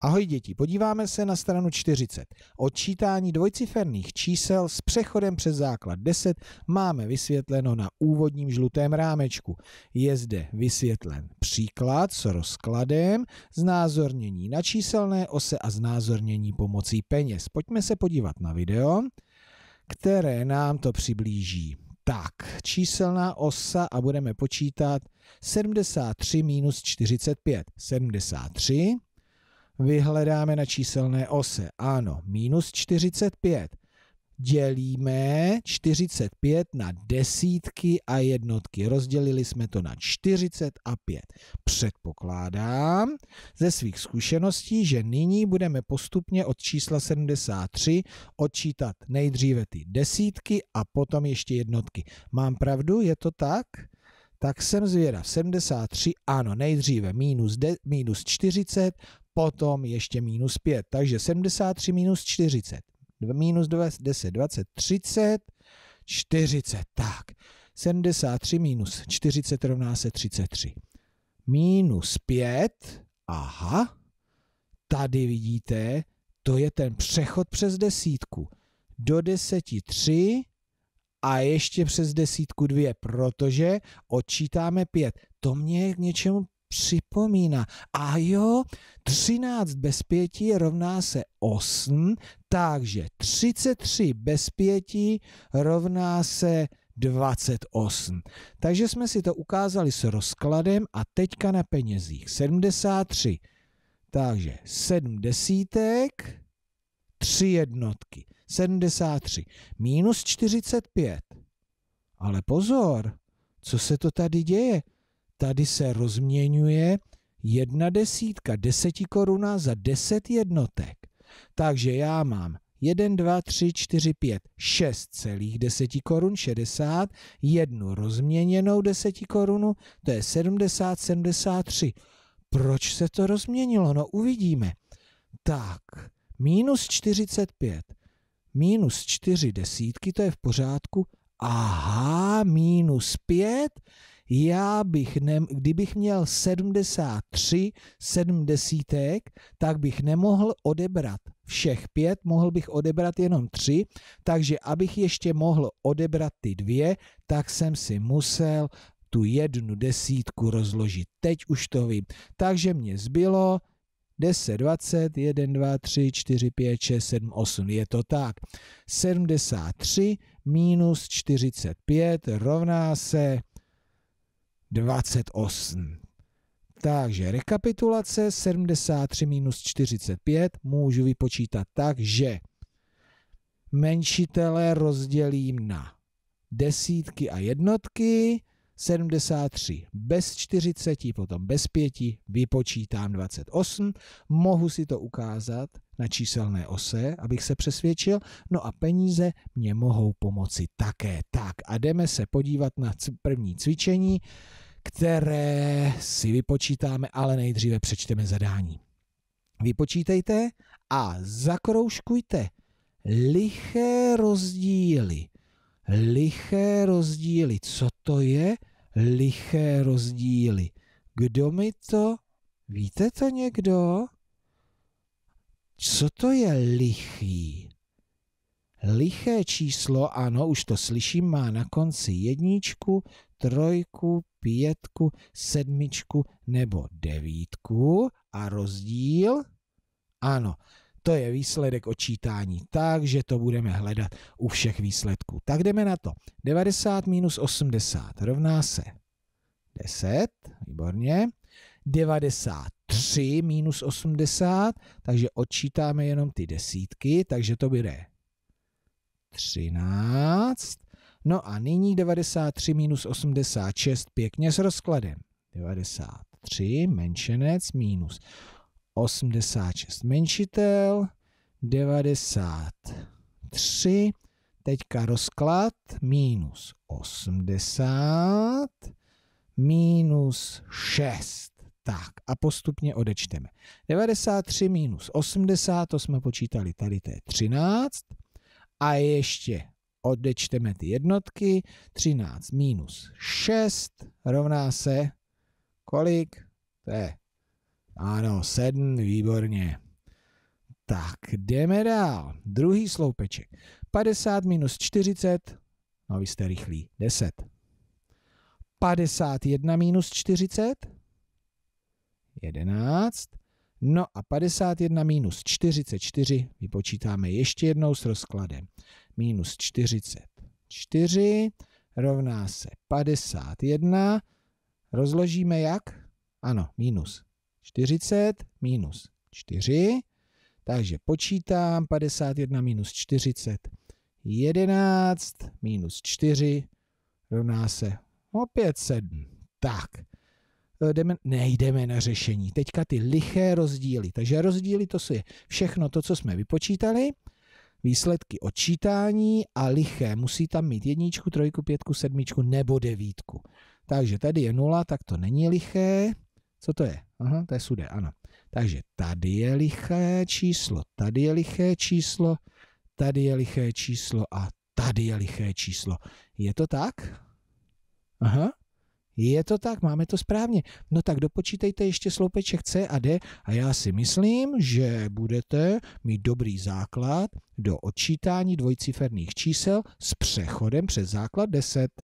Ahoj děti, podíváme se na stranu 40. Odčítání dvojciferných čísel s přechodem přes základ 10 máme vysvětleno na úvodním žlutém rámečku. Je zde vysvětlen příklad s rozkladem, znázornění na číselné ose a znázornění pomocí peněz. Pojďme se podívat na video, které nám to přiblíží. Tak, číselná osa a budeme počítat 73 minus 45. 73 vyhledáme na číselné ose. Ano, minus 45. Dělíme 45 na desítky a jednotky. Rozdělili jsme to na 45. a Předpokládám ze svých zkušeností, že nyní budeme postupně od čísla 73 odčítat nejdříve ty desítky a potom ještě jednotky. Mám pravdu, je to tak? tak jsem zvědav. 73, ano, nejdříve minus, de, minus 40, potom ještě minus 5. Takže 73 minus 40. Minus 10, 20, 30, 40. Tak, 73 minus 40 rovná se 33. Minus 5, aha, tady vidíte, to je ten přechod přes desítku. Do deseti 3 a ještě přes desítku 2, protože odčítáme 5. To mě k něčemu připomíná. A jo, 13 bez 5 rovná se 8, takže 33 bez 5 rovná se 28. Takže jsme si to ukázali s rozkladem a teďka na penězích 73. Takže 7 desítek, 3 jednotky. 73 minus 45. Ale pozor, co se to tady děje? Tady se rozměňuje jedna desítka, deseti koruna za deset jednotek. Takže já mám 1, 2, 3, 4, 5, 6 celých korun 60, jednu rozměněnou korunu, to je 70, 73. Proč se to rozměnilo? No uvidíme. Tak, minus 45, minus 4 desítky, to je v pořádku. Aha, minus 5 já bych, ne, kdybych měl 73 sedmdesítek, tak bych nemohl odebrat všech pět, mohl bych odebrat jenom tři, takže abych ještě mohl odebrat ty dvě, tak jsem si musel tu jednu desítku rozložit. Teď už to vím. Takže mě zbylo 10, 20, 1, 2, 3, 4, 5, 6, 7, 8. Je to tak. 73 minus 45 rovná se 28. Takže rekapitulace 73 minus 45 můžu vypočítat tak, že menšitele rozdělím na desítky a jednotky, 73 bez 40, potom bez 5, vypočítám 28. Mohu si to ukázat na číselné ose, abych se přesvědčil. No a peníze mě mohou pomoci také. Tak a jdeme se podívat na první cvičení které si vypočítáme, ale nejdříve přečteme zadání. Vypočítejte a zakroužkujte liché rozdíly. Liché rozdíly. Co to je liché rozdíly? Kdo mi to... Víte to někdo? Co to je lichý? Liché číslo, ano, už to slyším, má na konci jedničku, trojku, pětku, sedmičku nebo devítku a rozdíl? Ano, to je výsledek očítání, takže to budeme hledat u všech výsledků. Tak jdeme na to. 90 minus 80 rovná se 10, výborně. 93 minus 80, takže odčítáme jenom ty desítky, takže to bude 13 No a nyní 93 minus 86 pěkně s rozkladem. 93 menšenec minus 86 menšitel, 93, teďka rozklad, minus 80, minus 6. Tak a postupně odečteme. 93 minus 80, to jsme počítali tady, to je 13. A ještě odečteme ty jednotky. 13 minus 6 rovná se kolik? To je, ano, 7, výborně. Tak, jdeme dál. Druhý sloupeček. 50 minus 40, no vy jste rychlí, 10. 51 minus 40, 11. No a 51 minus 44 vypočítáme ještě jednou s rozkladem minus 44 rovná se 51. Rozložíme jak? Ano, minus 40 minus 4. Takže počítám 51 minus 40. 11 minus 4 rovná se opět 7. Tak, e, jdeme, nejdeme na řešení. Teďka ty liché rozdíly. Takže rozdíly to jsou všechno to, co jsme vypočítali výsledky odčítání a liché musí tam mít jedničku, trojku, pětku, sedmičku nebo devítku. Takže tady je nula, tak to není liché. Co to je? Aha, to je sudé, ano. Takže tady je liché číslo, tady je liché číslo, tady je liché číslo a tady je liché číslo. Je to tak? Aha, je to tak, máme to správně. No tak dopočítejte ještě sloupeček C a D a já si myslím, že budete mít dobrý základ do odčítání dvojciferných čísel s přechodem přes základ 10.